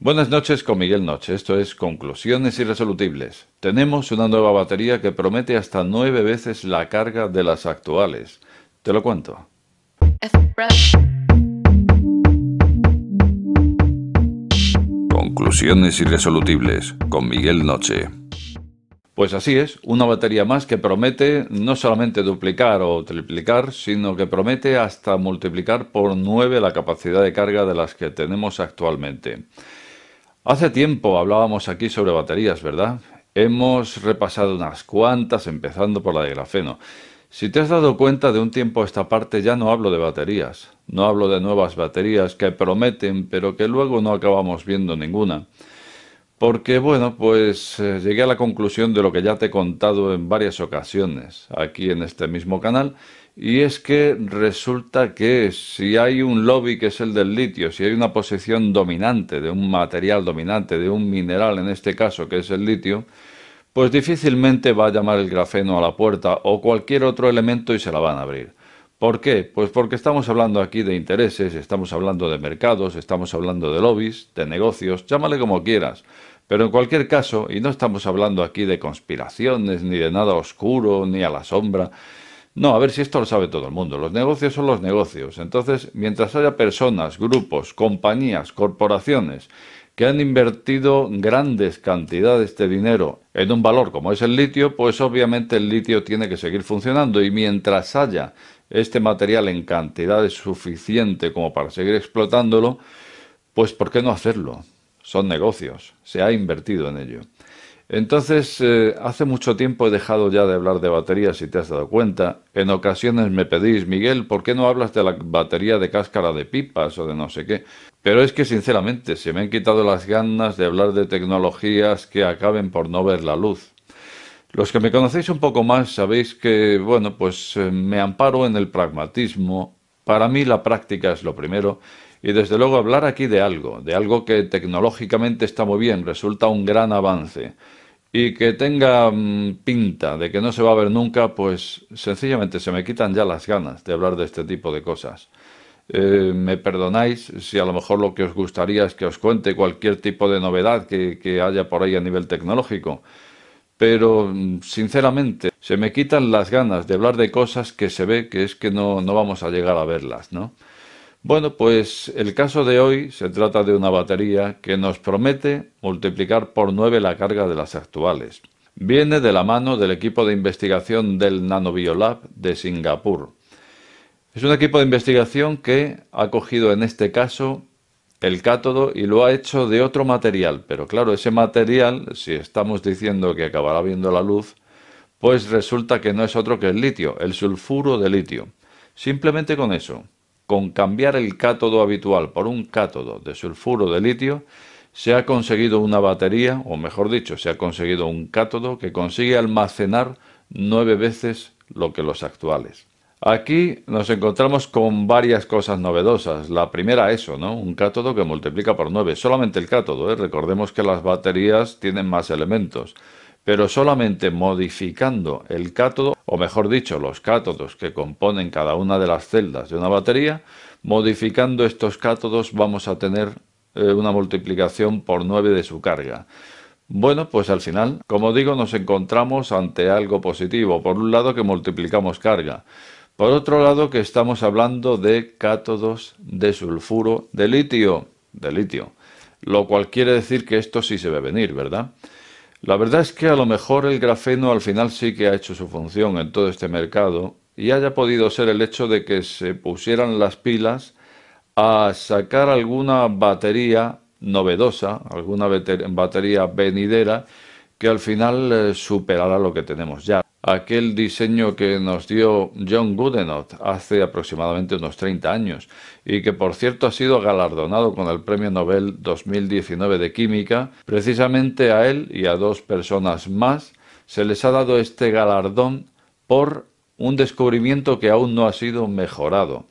Buenas noches con Miguel Noche, esto es Conclusiones Irresolutibles. Tenemos una nueva batería que promete hasta nueve veces la carga de las actuales. Te lo cuento. Conclusiones Irresolutibles con Miguel Noche. Pues así es, una batería más que promete no solamente duplicar o triplicar, sino que promete hasta multiplicar por nueve la capacidad de carga de las que tenemos actualmente. Hace tiempo hablábamos aquí sobre baterías, ¿verdad? Hemos repasado unas cuantas, empezando por la de grafeno. Si te has dado cuenta de un tiempo a esta parte ya no hablo de baterías, no hablo de nuevas baterías que prometen pero que luego no acabamos viendo ninguna. Porque bueno, pues eh, llegué a la conclusión de lo que ya te he contado en varias ocasiones aquí en este mismo canal y es que resulta que si hay un lobby que es el del litio, si hay una posición dominante de un material dominante, de un mineral en este caso que es el litio, pues difícilmente va a llamar el grafeno a la puerta o cualquier otro elemento y se la van a abrir. ¿Por qué? Pues porque estamos hablando aquí de intereses, estamos hablando de mercados, estamos hablando de lobbies, de negocios, llámale como quieras. Pero en cualquier caso, y no estamos hablando aquí de conspiraciones, ni de nada oscuro, ni a la sombra, no, a ver si esto lo sabe todo el mundo. Los negocios son los negocios. Entonces, mientras haya personas, grupos, compañías, corporaciones que han invertido grandes cantidades de dinero en un valor como es el litio, pues obviamente el litio tiene que seguir funcionando y mientras haya este material en cantidades suficiente como para seguir explotándolo, pues ¿por qué no hacerlo? Son negocios, se ha invertido en ello. Entonces, eh, hace mucho tiempo he dejado ya de hablar de baterías, si te has dado cuenta. En ocasiones me pedís, Miguel, ¿por qué no hablas de la batería de cáscara de pipas o de no sé qué? Pero es que, sinceramente, se me han quitado las ganas de hablar de tecnologías que acaben por no ver la luz. Los que me conocéis un poco más sabéis que, bueno, pues eh, me amparo en el pragmatismo. Para mí la práctica es lo primero y desde luego hablar aquí de algo, de algo que tecnológicamente está muy bien, resulta un gran avance y que tenga mm, pinta de que no se va a ver nunca, pues sencillamente se me quitan ya las ganas de hablar de este tipo de cosas. Eh, me perdonáis si a lo mejor lo que os gustaría es que os cuente cualquier tipo de novedad que, haya por ahí a nivel tecnológico, pero mm, sinceramente se me quitan las ganas de hablar de cosas que se ve que es que no, no vamos a llegar a verlas, ¿no? Bueno, pues el caso de hoy se trata de una batería que nos promete multiplicar por 9 la carga de las actuales. Viene de la mano del equipo de investigación del Nanobiolab de Singapur. Es un equipo de investigación que ha cogido en este caso el cátodo y lo ha hecho de otro material, pero claro, ese material, si estamos diciendo que acabará viendo la luz, pues resulta que no es otro que el litio, el sulfuro de litio. Simplemente con eso con cambiar el cátodo habitual por un cátodo de sulfuro de litio, se ha conseguido una batería, o mejor dicho, se ha conseguido un cátodo que consigue almacenar nueve veces lo que los actuales. Aquí nos encontramos con varias cosas novedosas. La primera, eso, ¿no? Un cátodo que multiplica por nueve. Solamente el cátodo, ¿eh? Recordemos que las baterías tienen más elementos pero solamente modificando el cátodo, o mejor dicho, los cátodos que componen cada una de las celdas de una batería, modificando estos cátodos vamos a tener eh, una multiplicación por 9 de su carga. Bueno, pues al final, como digo, nos encontramos ante algo positivo. Por un lado que multiplicamos carga. Por otro lado que estamos hablando de cátodos de sulfuro de litio. De litio. Lo cual quiere decir que esto sí se ve venir, ¿verdad? La verdad es que a lo mejor el grafeno al final sí que ha hecho su función en todo este mercado y haya podido ser el hecho de que se pusieran las pilas a sacar alguna batería novedosa, alguna batería venidera que al final eh, superara lo que tenemos ya aquel diseño que nos dio John Goodenough hace aproximadamente unos 30 años y que por cierto ha sido galardonado con el Premio Nobel 2019 de Química, precisamente a él y a dos personas más se les ha dado este galardón por un descubrimiento que aún no ha sido mejorado.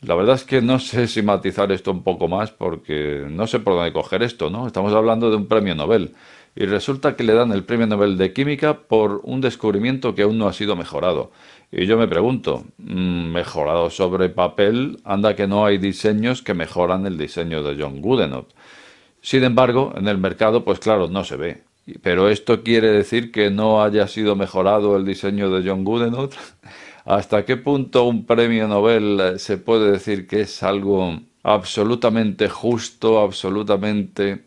La verdad es que no sé si matizar esto un poco más porque no sé por dónde coger esto, ¿no? Estamos hablando de un premio Nobel y resulta que le dan el Premio Nobel de Química por un descubrimiento que aún no ha sido mejorado. Y yo me pregunto, mm, mejorado sobre papel, anda que no hay diseños que mejoran el diseño de John Goodenough. Sin embargo, en el mercado, pues claro, no se ve. Pero esto quiere decir que no haya sido mejorado el diseño de John Goodenough. ¿Hasta qué punto un premio Nobel eh, se puede decir que es algo absolutamente justo, absolutamente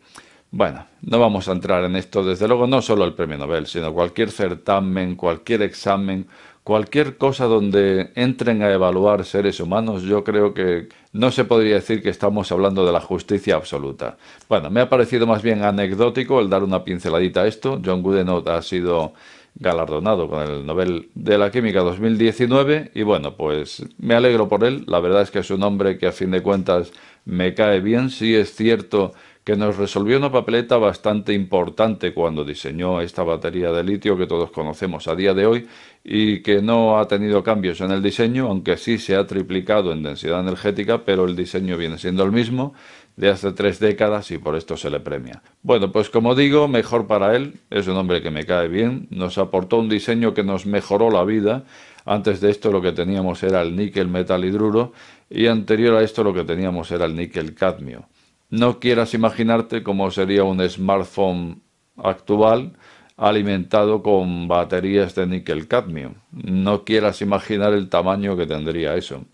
bueno, no vamos a entrar en esto, desde luego, no solo el premio Nobel, sino cualquier certamen, cualquier examen, cualquier cosa donde entren a evaluar seres humanos, yo creo que no se podría decir que estamos hablando de la justicia absoluta. Bueno, me ha parecido más bien anecdótico el dar una pinceladita a esto. John Goodenough ha sido galardonado con el Nobel de la Química 2019 y bueno, pues me alegro por él. La verdad es que es un hombre que a fin de cuentas me cae bien, sí es cierto que nos resolvió una papeleta bastante importante cuando diseñó esta batería de litio que todos conocemos a día de hoy y que no ha tenido cambios en el diseño, aunque sí se ha triplicado en densidad energética, pero el diseño viene siendo el mismo de hace tres décadas y por esto se le premia. Bueno, pues como digo, mejor para él, es un hombre que me cae bien, nos aportó un diseño que nos mejoró la vida, antes de esto lo que teníamos era el níquel metal hidruro y anterior a esto lo que teníamos era el níquel cadmio. No quieras imaginarte cómo sería un smartphone actual alimentado con baterías de níquel cadmio. No quieras imaginar el tamaño que tendría eso.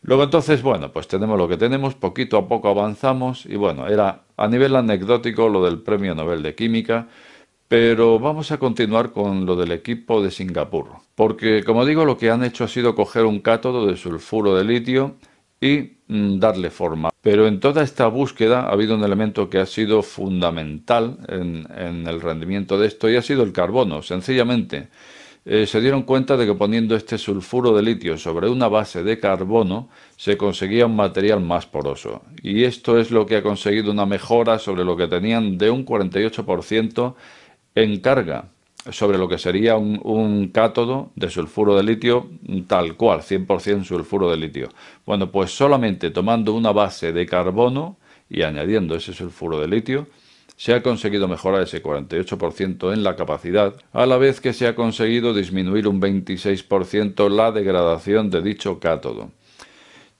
Luego entonces, bueno, pues tenemos lo que tenemos, poquito a poco avanzamos y bueno, era a nivel anecdótico lo del Premio Nobel de Química, pero vamos a continuar con lo del equipo de Singapur, porque como digo, lo que han hecho ha sido coger un cátodo de sulfuro de litio, y mm, darle forma. Pero en toda esta búsqueda ha habido un elemento que ha sido fundamental en, el rendimiento de esto y ha sido el carbono. Sencillamente, eh, se dieron cuenta de que poniendo este sulfuro de litio sobre una base de carbono se conseguía un material más poroso. Y esto es lo que ha conseguido una mejora sobre lo que tenían de un 48% en carga sobre lo que sería un, cátodo de sulfuro de litio tal cual, 100% sulfuro de litio. Bueno, pues solamente tomando una base de carbono y añadiendo ese sulfuro de litio, se ha conseguido mejorar ese 48% en la capacidad, a la vez que se ha conseguido disminuir un 26% la degradación de dicho cátodo.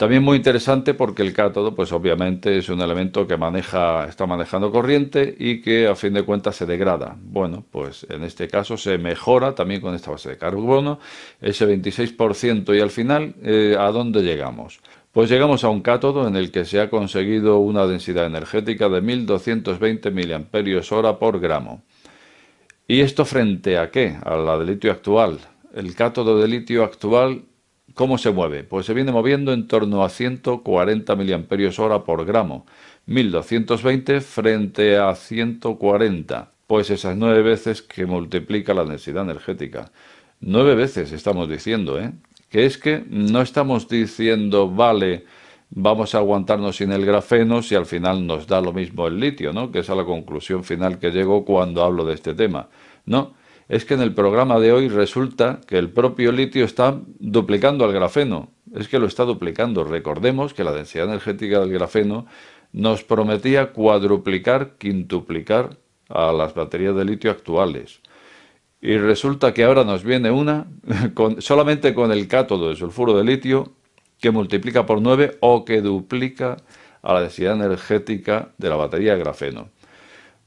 También muy interesante porque el cátodo, pues obviamente es un elemento que maneja, está manejando corriente y que a fin de cuentas se degrada. Bueno, pues en este caso se mejora también con esta base de carbono, ese 26% y al final, eh, ¿a dónde llegamos? Pues llegamos a un cátodo en el que se ha conseguido una densidad energética de 1220 mAh por gramo. ¿Y esto frente a qué? A la de litio actual. El cátodo de litio actual ¿Cómo se mueve? Pues se viene moviendo en torno a 140 hora por gramo, 1220 frente a 140, pues esas nueve veces que multiplica la densidad energética. Nueve veces estamos diciendo, ¿eh? Que es que no estamos diciendo, vale, vamos a aguantarnos sin el grafeno si al final nos da lo mismo el litio, ¿no? Que es a la conclusión final que llego cuando hablo de este tema. No, es que en el programa de hoy resulta que el propio litio está duplicando al grafeno. Es que lo está duplicando. Recordemos que la densidad energética del grafeno nos prometía cuadruplicar, quintuplicar a las baterías de litio actuales. Y resulta que ahora nos viene una solamente con el cátodo de sulfuro de litio que multiplica por 9 o que duplica a la densidad energética de la batería de grafeno.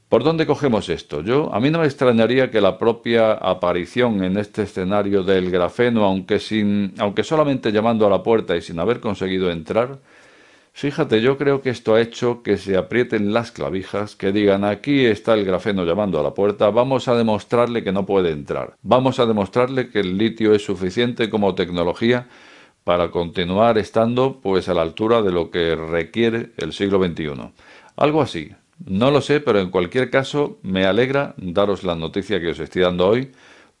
¿Por dónde cogemos esto? Yo, a mí no me extrañaría que la propia aparición en este escenario del grafeno, aunque, sin, aunque solamente llamando a la puerta y sin haber conseguido entrar, fíjate, yo creo que esto ha hecho que se aprieten las clavijas, que digan, aquí está el grafeno llamando a la puerta, vamos a demostrarle que no puede entrar, vamos a demostrarle que el litio es suficiente como tecnología para continuar estando pues a la altura de lo que requiere el siglo XXI. Algo así, no lo sé, pero en cualquier caso me alegra daros la noticia que os estoy dando hoy,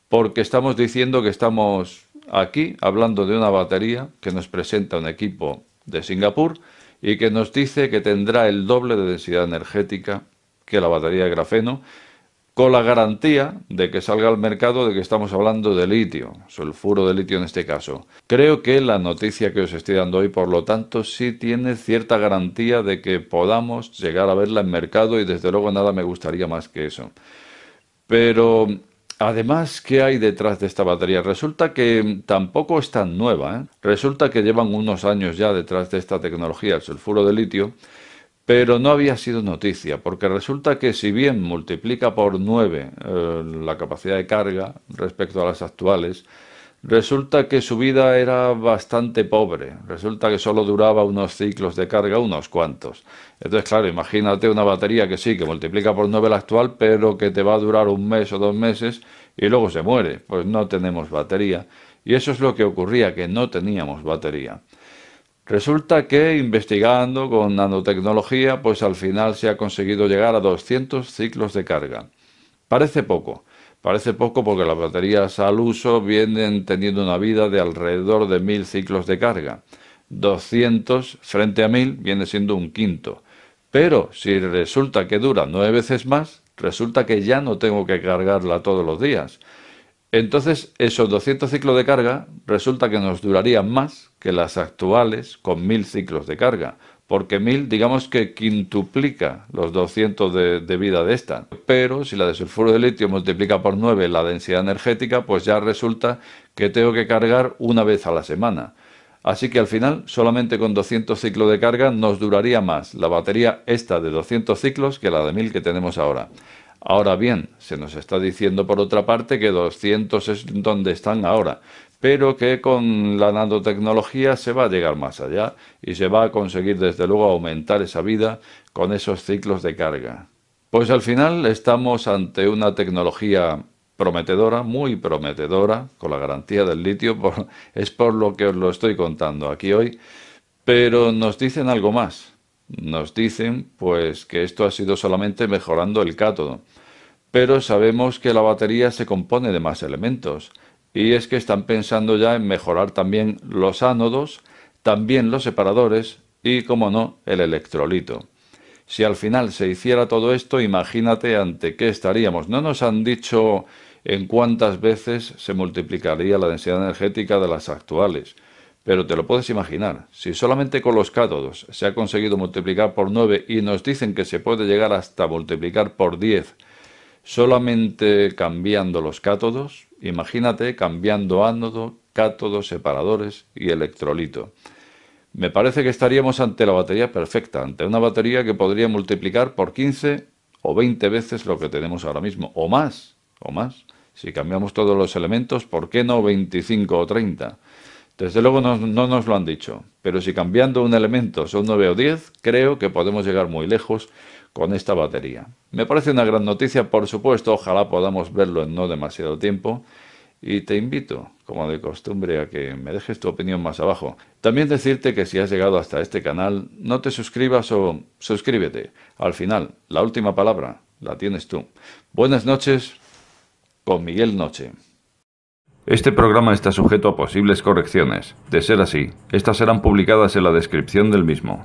porque estamos diciendo que estamos aquí hablando de una batería que nos presenta un equipo de Singapur y que nos dice que tendrá el doble de densidad energética que la batería de grafeno con la garantía de que salga al mercado de que estamos hablando de litio, sulfuro de litio en este caso. Creo que la noticia que os estoy dando hoy, por lo tanto, sí tiene cierta garantía de que podamos llegar a verla en mercado y desde luego nada me gustaría más que eso. Pero Además, ¿qué hay detrás de esta batería? Resulta que tampoco es tan nueva. ¿eh? Resulta que llevan unos años ya detrás de esta tecnología, el sulfuro de litio, pero no había sido noticia, porque resulta que si bien multiplica por 9 eh, la capacidad de carga respecto a las actuales, resulta que su vida era bastante pobre, resulta que solo duraba unos ciclos de carga, unos cuantos. Entonces, claro, imagínate una batería que sí, que multiplica por 9 la actual, pero que te va a durar un mes o dos meses y luego se muere, pues no tenemos batería. Y eso es lo que ocurría, que no teníamos batería. Resulta que investigando con nanotecnología, pues al final se ha conseguido llegar a 200 ciclos de carga. Parece poco, parece poco porque las baterías al uso vienen teniendo una vida de alrededor de 1000 ciclos de carga. 200 frente a 1000 viene siendo un quinto. Pero si resulta que dura nueve veces más, resulta que ya no tengo que cargarla todos los días entonces, esos 200 ciclos de carga resulta que nos durarían más que las actuales con 1000 ciclos de carga, porque 1000 digamos que quintuplica los 200 de, vida de esta. Pero si la de sulfuro de litio multiplica por 9 la densidad energética, pues ya resulta que tengo que cargar una vez a la semana. Así que al final, solamente con 200 ciclos de carga nos duraría más la batería esta de 200 ciclos que la de 1000 que tenemos ahora. Ahora bien, se nos está diciendo por otra parte que 200 es donde están ahora, pero que con la nanotecnología se va a llegar más allá y se va a conseguir desde luego aumentar esa vida con esos ciclos de carga. Pues al final estamos ante una tecnología prometedora, muy prometedora, con la garantía del litio, es por lo que os lo estoy contando aquí hoy, pero nos dicen algo más. Nos dicen pues que esto ha sido solamente mejorando el cátodo, pero sabemos que la batería se compone de más elementos, y es que están pensando ya en mejorar también los ánodos, también los separadores y, como no, el electrolito. Si al final se hiciera todo esto, imagínate ante qué estaríamos. No nos han dicho en cuántas veces se multiplicaría la densidad energética de las actuales. Pero te lo puedes imaginar, si solamente con los cátodos se ha conseguido multiplicar por 9 y nos dicen que se puede llegar hasta multiplicar por 10 solamente cambiando los cátodos, imagínate cambiando ánodo, cátodos, separadores y electrolito. Me parece que estaríamos ante la batería perfecta, ante una batería que podría multiplicar por 15 o 20 veces lo que tenemos ahora mismo, o más, o más. Si cambiamos todos los elementos, ¿por qué no 25 o 30? Desde luego no, nos lo han dicho, pero si cambiando un elemento son 9 o 10, creo que podemos llegar muy lejos con esta batería. Me parece una gran noticia, por supuesto, ojalá podamos verlo en no demasiado tiempo. Y te invito, como de costumbre, a que me dejes tu opinión más abajo. También decirte que si has llegado hasta este canal, no te suscribas o suscríbete. Al final, la última palabra la tienes tú. Buenas noches con Miguel Noche. Este programa está sujeto a posibles correcciones. De ser así, estas serán publicadas en la descripción del mismo.